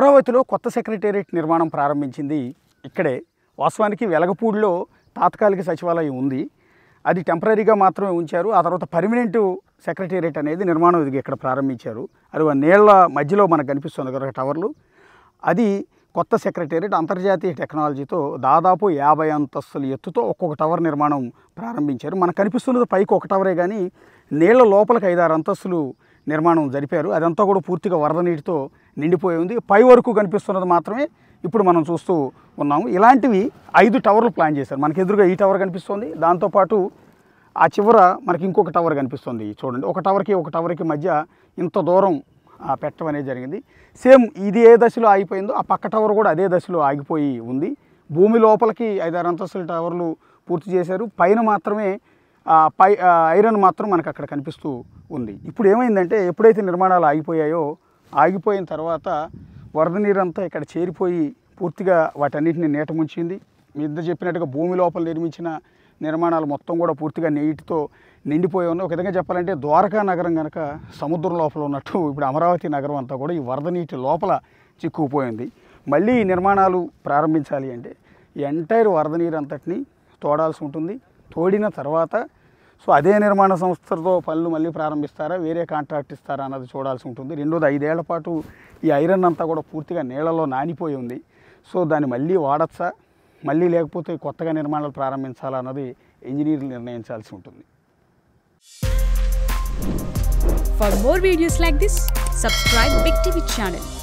అమరావతిలో కొత్త సెక్రటేరియట్ నిర్మాణం ప్రారంభించింది ఇక్కడే వాస్తవానికి వెలగపూడిలో తాత్కాలిక సచివాలయం ఉంది అది టెంపరీగా మాత్రమే ఉంచారు ఆ తర్వాత పర్మినెంట్ సెక్రటేరియట్ అనేది నిర్మాణం ఇది ఇక్కడ ప్రారంభించారు అది నీళ్ల మధ్యలో మనకు కనిపిస్తుంది కదా టవర్లు అది కొత్త సెక్రటేరియట్ అంతర్జాతీయ టెక్నాలజీతో దాదాపు యాభై అంతస్తుల ఎత్తుతో ఒక్కొక్క టవర్ నిర్మాణం ప్రారంభించారు మనకు కనిపిస్తున్నది పైకి ఒక టవరే కానీ నీళ్ల లోపలికి ఐదారు అంతస్తులు నిర్మాణం జరిపారు అదంతా కూడా పూర్తిగా వరద నీటితో నిండిపోయి ఉంది పై వరకు కనిపిస్తున్నది మాత్రమే ఇప్పుడు మనం చూస్తూ ఉన్నాము ఇలాంటివి ఐదు టవర్లు ప్లాన్ చేశారు మనకి ఎదురుగా ఈ టవర్ కనిపిస్తుంది దాంతోపాటు ఆ చివర మనకి ఇంకొక టవర్ కనిపిస్తుంది చూడండి ఒక టవర్కి ఒక టవర్కి మధ్య ఇంత దూరం పెట్టడం అనేది జరిగింది సేమ్ ఇది ఏ దశలో ఆగిపోయిందో ఆ పక్క టవర్ కూడా అదే దశలో ఆగిపోయి ఉంది భూమి లోపలికి ఐదారు అంతస్తుల టవర్లు పూర్తి చేశారు పైన మాత్రమే పై ఐరన్ మాత్రం మనకు అక్కడ కనిపిస్తూ ఉంది ఇప్పుడు ఏమైందంటే ఎప్పుడైతే నిర్మాణాలు ఆగిపోయాయో ఆగిపోయిన తర్వాత వరద నీరంతా ఇక్కడ చేరిపోయి పూర్తిగా వాటన్నిటిని నీట ముంచింది మీ ఇద్దరు చెప్పినట్టుగా భూమి లోపల నిర్మించిన నిర్మాణాలు మొత్తం కూడా పూర్తిగా నీటితో నిండిపోయి ఉన్నాయి ఒక విధంగా చెప్పాలంటే ద్వారకా నగరం కనుక సముద్రం లోపల ఉన్నట్టు ఇప్పుడు అమరావతి నగరం అంతా కూడా ఈ వరద నీటి లోపల చిక్కుకుపోయింది మళ్ళీ ఈ నిర్మాణాలు ప్రారంభించాలి అంటే ఎంటైర్ వరద నీరు అంతటిని తోడాల్సి ఉంటుంది తోడిన తర్వాత సో అదే నిర్మాణ సంస్థతో పనులు మళ్ళీ ప్రారంభిస్తారా వేరే కాంట్రాక్ట్ ఇస్తారా అన్నది చూడాల్సి ఉంటుంది రెండోది ఐదేళ్ల పాటు ఈ ఐరన్ అంతా కూడా పూర్తిగా నీళ్ళలో నానిపోయి ఉంది సో దాన్ని మళ్ళీ వాడచ్చా మళ్ళీ లేకపోతే కొత్తగా నిర్మాణాలు ప్రారంభించాలా అన్నది ఇంజనీర్లు నిర్ణయించాల్సి ఉంటుంది for more videos like this subscribe big TV channel